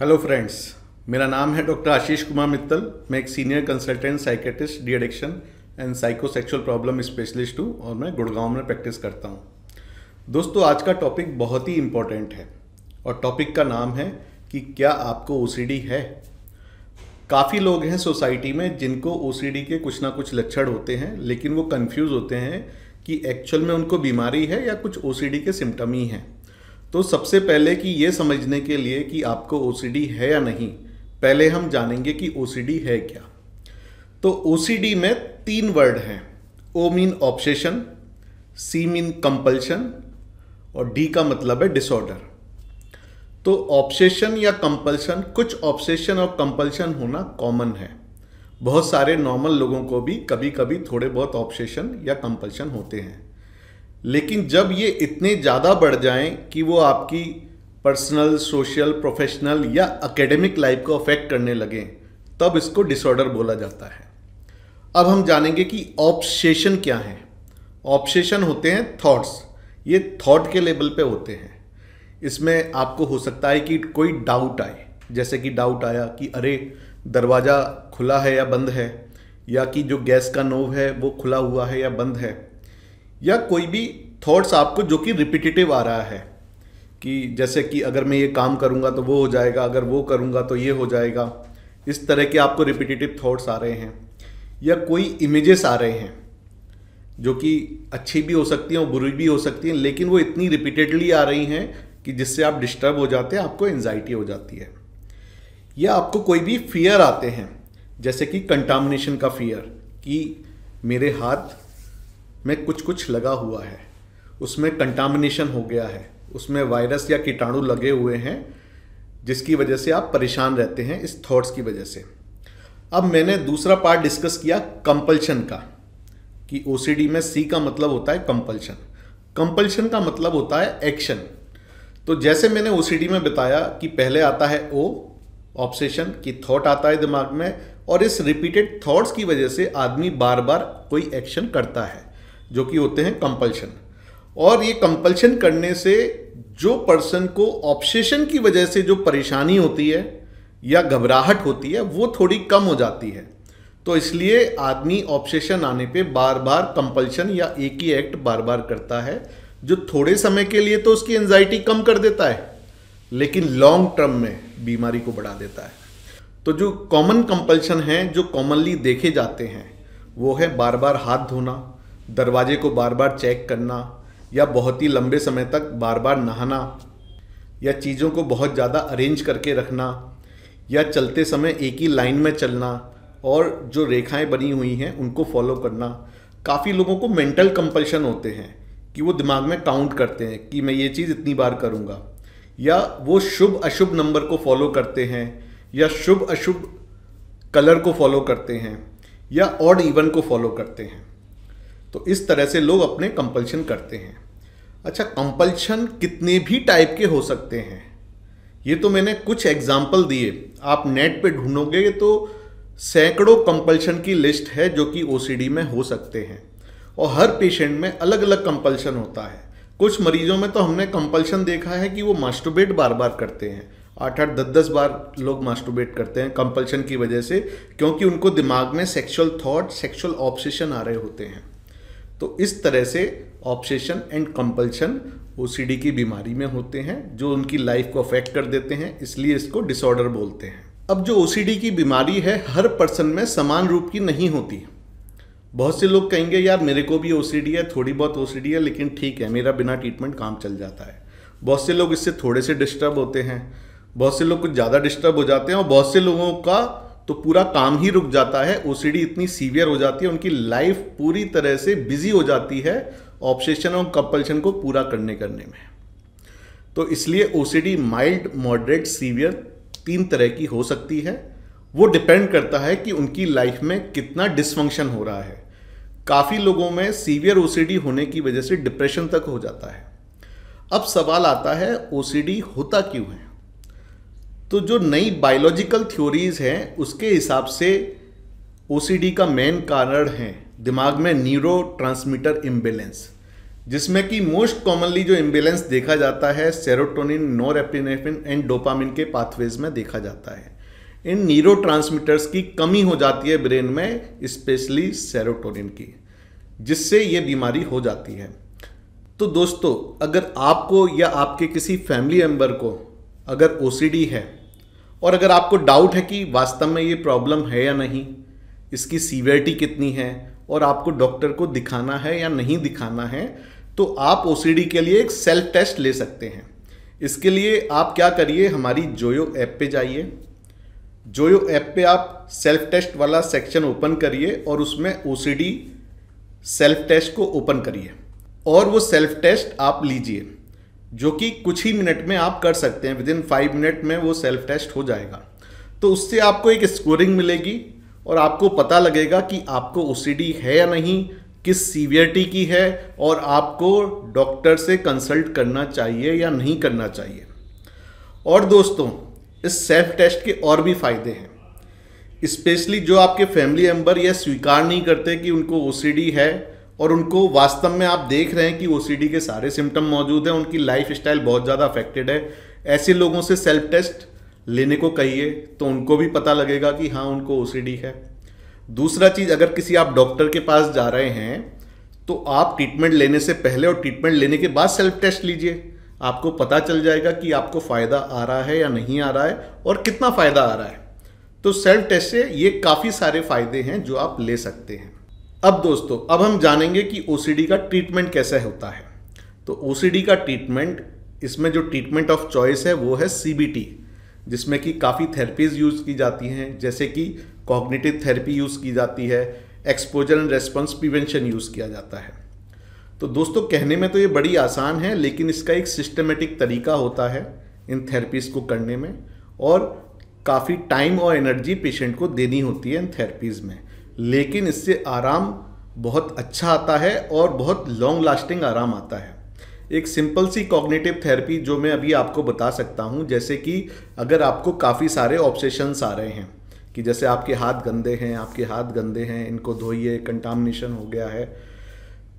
hello friends मेरा नाम है डॉक्टर आशीष कुमार मित्तल मैं एक senior consultant psychiatrist de addiction and psychosexual problem specialist हूँ और मैं गुड़गांव में प्रैक्टिस करता हूँ दोस्तों आज का टॉपिक बहुत ही इम्पोर्टेंट है और टॉपिक का नाम है कि क्या आपको ओ है काफ़ी लोग हैं सोसाइटी में जिनको ओ के कुछ ना कुछ लक्षण होते हैं लेकिन वो कन्फ्यूज़ होते हैं कि एक्चुअल में उनको बीमारी है या कुछ ओ के सिम्टम ही हैं तो सबसे पहले कि ये समझने के लिए कि आपको ओ है या नहीं पहले हम जानेंगे कि ओ है क्या तो ओ में तीन वर्ड हैं O mean obsession C mean compulsion और डी का मतलब है डिसऑर्डर तो ऑप्शेशन या कंपल्शन कुछ ऑप्शेशन और कंपल्शन होना कॉमन है बहुत सारे नॉर्मल लोगों को भी कभी कभी थोड़े बहुत ऑप्शेशन या कंपल्शन होते हैं लेकिन जब ये इतने ज़्यादा बढ़ जाएं कि वो आपकी पर्सनल सोशल प्रोफेशनल या एकेडमिक लाइफ को अफेक्ट करने लगें तब इसको डिसऑर्डर बोला जाता है अब हम जानेंगे कि ऑप्शेशन क्या है ऑप्शेशन होते हैं थॉट्स ये थॉट के लेवल पे होते हैं इसमें आपको हो सकता है कि कोई डाउट आए जैसे कि डाउट आया कि अरे दरवाज़ा खुला है या बंद है या कि जो गैस का नोव है वो खुला हुआ है या बंद है या कोई भी थॉट्स आपको जो कि रिपीटिटिव आ रहा है कि जैसे कि अगर मैं ये काम करूँगा तो वो हो जाएगा अगर वो करूँगा तो ये हो जाएगा इस तरह के आपको रिपीटिटिव थॉट्स आ रहे हैं या कोई इमेजेस आ रहे हैं जो कि अच्छी भी हो सकती हैं और बुरी भी हो सकती हैं लेकिन वो इतनी रिपीटेडली आ रही हैं कि जिससे आप डिस्टर्ब हो जाते हैं आपको एनजाइटी हो जाती है या आपको कोई भी फियर आते हैं जैसे कि कंटामिनेशन का फियर कि मेरे हाथ में कुछ कुछ लगा हुआ है उसमें कंटामिनेशन हो गया है उसमें वायरस या कीटाणु लगे हुए हैं जिसकी वजह से आप परेशान रहते हैं इस थॉट्स की वजह से अब मैंने दूसरा पार्ट डिस्कस किया कंपल्शन का कि ओ में सी का मतलब होता है कंपल्शन कंपल्शन का मतलब होता है एक्शन तो जैसे मैंने ओ में बताया कि पहले आता है ओ ऑब्सेशन कि थॉट आता है दिमाग में और इस रिपीटेड थॉट्स की वजह से आदमी बार बार कोई एक्शन करता है जो कि होते हैं कंपल्शन और ये कंपल्शन करने से जो पर्सन को ऑप्शेशन की वजह से जो परेशानी होती है या घबराहट होती है वो थोड़ी कम हो जाती है तो इसलिए आदमी ऑप्शेशन आने पे बार बार कंपल्शन या एक ही एक्ट बार बार करता है जो थोड़े समय के लिए तो उसकी एनजाइटी कम कर देता है लेकिन लॉन्ग टर्म में बीमारी को बढ़ा देता है तो जो कॉमन कंपल्शन हैं जो कॉमनली देखे जाते हैं वो है बार बार हाथ धोना दरवाजे को बार बार चेक करना या बहुत ही लंबे समय तक बार बार नहाना या चीज़ों को बहुत ज़्यादा अरेंज करके रखना या चलते समय एक ही लाइन में चलना और जो रेखाएं बनी हुई हैं उनको फॉलो करना काफ़ी लोगों को मेंटल कंपल्शन होते हैं कि वो दिमाग में काउंट करते हैं कि मैं ये चीज़ इतनी बार करूँगा या वो शुभ अशुभ नंबर को फॉलो करते हैं या शुभ अशुभ कलर को फॉलो करते हैं या ऑड इवन को फॉलो करते हैं तो इस तरह से लोग अपने कंपल्शन करते हैं अच्छा कंपल्शन कितने भी टाइप के हो सकते हैं ये तो मैंने कुछ एग्जाम्पल दिए आप नेट पे ढूंढोगे तो सैकड़ों कंपल्शन की लिस्ट है जो कि ओ में हो सकते हैं और हर पेशेंट में अलग अलग कंपल्शन होता है कुछ मरीजों में तो हमने कंपल्शन देखा है कि वो मास्टोबेट बार बार करते हैं आठ आठ दस दस बार लोग मास्टोबेट करते हैं कंपल्शन की वजह से क्योंकि उनको दिमाग में सेक्सुअल थॉट सेक्सुअल ऑब्सेशन आ रहे होते हैं तो इस तरह से ऑप्शेशन एंड कंपल्शन ओ की बीमारी में होते हैं जो उनकी लाइफ को अफेक्ट कर देते हैं इसलिए इसको डिसऑर्डर बोलते हैं अब जो ओ की बीमारी है हर पर्सन में समान रूप की नहीं होती बहुत से लोग कहेंगे यार मेरे को भी ओ है थोड़ी बहुत ओ है लेकिन ठीक है मेरा बिना ट्रीटमेंट काम चल जाता है बहुत से लोग इससे थोड़े से डिस्टर्ब होते हैं बहुत से लोग कुछ ज़्यादा डिस्टर्ब हो जाते हैं और बहुत से लोगों का तो पूरा काम ही रुक जाता है ओसीडी इतनी सीवियर हो जाती है उनकी लाइफ पूरी तरह से बिजी हो जाती है ऑब्सेशन और कंपल्शन को पूरा करने करने में तो इसलिए ओसीडी माइल्ड मॉडरेट सीवियर तीन तरह की हो सकती है वो डिपेंड करता है कि उनकी लाइफ में कितना डिसफंक्शन हो रहा है काफ़ी लोगों में सीवियर ओसीडी होने की वजह से डिप्रेशन तक हो जाता है अब सवाल आता है ओसीडी होता क्यों है तो जो नई बायोलॉजिकल थ्योरीज हैं उसके हिसाब से ओ का मेन कारण है दिमाग में न्यूरो ट्रांसमीटर इम्बेलेंस जिसमें कि मोस्ट कॉमनली जो इम्बेलेंस देखा जाता है सेरोटोनिन नोरेपिनेफिन एंड डोपामिन के पाथवेज में देखा जाता है इन न्यूरो ट्रांसमीटर्स की कमी हो जाती है ब्रेन में स्पेशली सेरोटोनिन की जिससे ये बीमारी हो जाती है तो दोस्तों अगर आपको या आपके किसी फैमिली मेम्बर को अगर ओ है और अगर आपको डाउट है कि वास्तव में ये प्रॉब्लम है या नहीं इसकी सीवियरिटी कितनी है और आपको डॉक्टर को दिखाना है या नहीं दिखाना है तो आप ओ के लिए एक सेल्फ टेस्ट ले सकते हैं इसके लिए आप क्या करिए हमारी जोयो ऐप पे जाइए जोयो ऐप पे आप सेल्फ टेस्ट वाला सेक्शन ओपन करिए और उसमें ओ सेल्फ टेस्ट को ओपन करिए और वो सेल्फ टेस्ट आप लीजिए जो कि कुछ ही मिनट में आप कर सकते हैं विद इन फाइव मिनट में वो सेल्फ टेस्ट हो जाएगा तो उससे आपको एक स्कोरिंग मिलेगी और आपको पता लगेगा कि आपको ओ है या नहीं किस सीवियरिटी की है और आपको डॉक्टर से कंसल्ट करना चाहिए या नहीं करना चाहिए और दोस्तों इस सेल्फ टेस्ट के और भी फायदे हैं स्पेशली जो आपके फैमिली मेम्बर यह स्वीकार नहीं करते कि उनको ओ है और उनको वास्तव में आप देख रहे हैं कि ओ के सारे सिम्टम मौजूद हैं उनकी लाइफ स्टाइल बहुत ज़्यादा अफेक्टेड है ऐसे लोगों से सेल्फ टेस्ट लेने को कहिए तो उनको भी पता लगेगा कि हाँ उनको ओ है दूसरा चीज़ अगर किसी आप डॉक्टर के पास जा रहे हैं तो आप ट्रीटमेंट लेने से पहले और ट्रीटमेंट लेने के बाद सेल्फ टेस्ट लीजिए आपको पता चल जाएगा कि आपको फ़ायदा आ रहा है या नहीं आ रहा है और कितना फ़ायदा आ रहा है तो सेल्फ टेस्ट से ये काफ़ी सारे फ़ायदे हैं जो आप ले सकते हैं अब दोस्तों अब हम जानेंगे कि ओ का ट्रीटमेंट कैसे होता है तो ओ का ट्रीटमेंट इसमें जो ट्रीटमेंट ऑफ चॉइस है वो है सी जिसमें कि काफ़ी थेरेपीज़ यूज़ की जाती हैं जैसे कि कॉग्निटिव थेरेपी यूज़ की जाती है exposure and response prevention use किया जाता है तो दोस्तों कहने में तो ये बड़ी आसान है लेकिन इसका एक सिस्टमेटिक तरीका होता है इन थेरेपीज़ को करने में और काफ़ी टाइम और एनर्जी पेशेंट को देनी होती है इन थेरेपीज़ में लेकिन इससे आराम बहुत अच्छा आता है और बहुत लॉन्ग लास्टिंग आराम आता है एक सिंपल सी कॉग्निटिव थेरेपी जो मैं अभी आपको बता सकता हूँ जैसे कि अगर आपको काफ़ी सारे ऑब्सेशंस आ रहे हैं कि जैसे आपके हाथ गंदे हैं आपके हाथ गंदे हैं इनको धोइए कंटामिनेशन हो गया है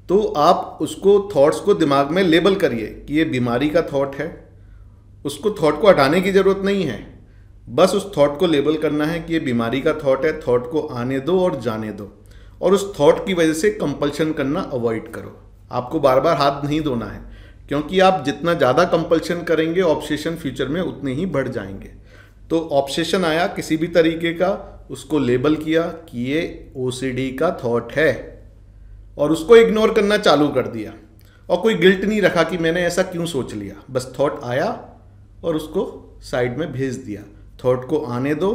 तो आप उसको थॉट्स को दिमाग में लेबल करिए कि ये बीमारी का थॉट है उसको थॉट को हटाने की ज़रूरत नहीं है बस उस थॉट को लेबल करना है कि ये बीमारी का थॉट है थॉट को आने दो और जाने दो और उस थॉट की वजह से कंपल्शन करना अवॉइड करो आपको बार बार हाथ नहीं धोना है क्योंकि आप जितना ज़्यादा कंपल्शन करेंगे ऑप्शेशन फ्यूचर में उतने ही बढ़ जाएंगे तो ऑप्शेशन आया किसी भी तरीके का उसको लेबल किया कि ये ओ का थॉट है और उसको इग्नोर करना चालू कर दिया और कोई गिल्ट नहीं रखा कि मैंने ऐसा क्यों सोच लिया बस थॉट आया और उसको साइड में भेज दिया थॉट को आने दो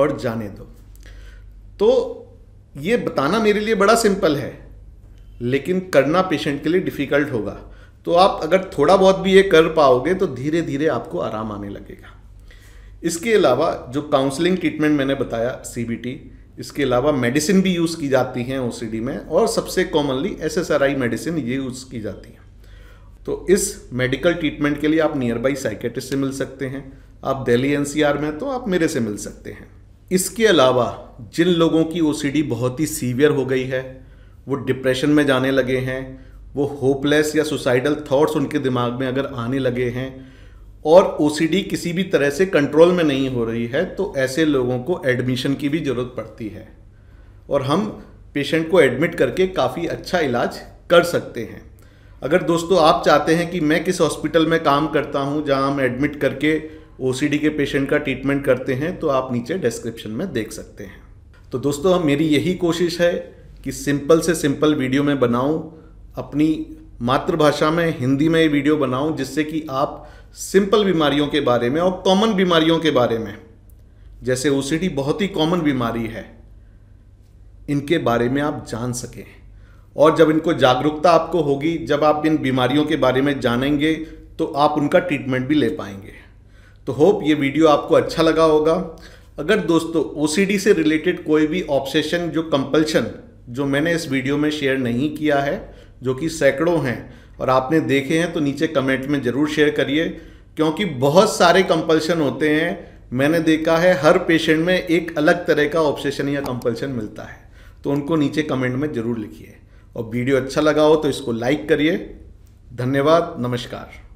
और जाने दो तो ये बताना मेरे लिए बड़ा सिंपल है लेकिन करना पेशेंट के लिए डिफ़िकल्ट होगा तो आप अगर थोड़ा बहुत भी ये कर पाओगे तो धीरे धीरे आपको आराम आने लगेगा इसके अलावा जो काउंसलिंग ट्रीटमेंट मैंने बताया सी इसके अलावा मेडिसिन भी यूज़ की जाती हैं ओ में और सबसे कॉमनली आई मेडिसिन ये यूज़ की जाती है तो इस मेडिकल ट्रीटमेंट के लिए आप नियर बाई साइकेटिस्ट से मिल सकते हैं आप दिल्ली एनसीआर में तो आप मेरे से मिल सकते हैं इसके अलावा जिन लोगों की ओसीडी बहुत ही सीवियर हो गई है वो डिप्रेशन में जाने लगे हैं वो होपलेस या सुसाइडल थॉट्स उनके दिमाग में अगर आने लगे हैं और ओसीडी किसी भी तरह से कंट्रोल में नहीं हो रही है तो ऐसे लोगों को एडमिशन की भी ज़रूरत पड़ती है और हम पेशेंट को एडमिट करके काफ़ी अच्छा इलाज कर सकते हैं अगर दोस्तों आप चाहते हैं कि मैं किस हॉस्पिटल में काम करता हूँ जहाँ हम एडमिट करके ओ के पेशेंट का ट्रीटमेंट करते हैं तो आप नीचे डिस्क्रिप्शन में देख सकते हैं तो दोस्तों मेरी यही कोशिश है कि सिंपल से सिंपल वीडियो में बनाऊं अपनी मातृभाषा में हिंदी में ये वीडियो बनाऊं जिससे कि आप सिंपल बीमारियों के बारे में और कॉमन बीमारियों के बारे में जैसे ओ बहुत ही कॉमन बीमारी है इनके बारे में आप जान सकें और जब इनको जागरूकता आपको होगी जब आप इन बीमारियों के बारे में जानेंगे तो आप उनका ट्रीटमेंट भी ले पाएंगे तो होप ये वीडियो आपको अच्छा लगा होगा अगर दोस्तों ओ से रिलेटेड कोई भी ऑब्सेशन जो कंपल्शन जो मैंने इस वीडियो में शेयर नहीं किया है जो कि सैकड़ों हैं और आपने देखे हैं तो नीचे कमेंट में ज़रूर शेयर करिए क्योंकि बहुत सारे कंपल्शन होते हैं मैंने देखा है हर पेशेंट में एक अलग तरह का ऑब्सेशन या कंपल्शन मिलता है तो उनको नीचे कमेंट में ज़रूर लिखिए और वीडियो अच्छा लगा हो तो इसको लाइक करिए धन्यवाद नमस्कार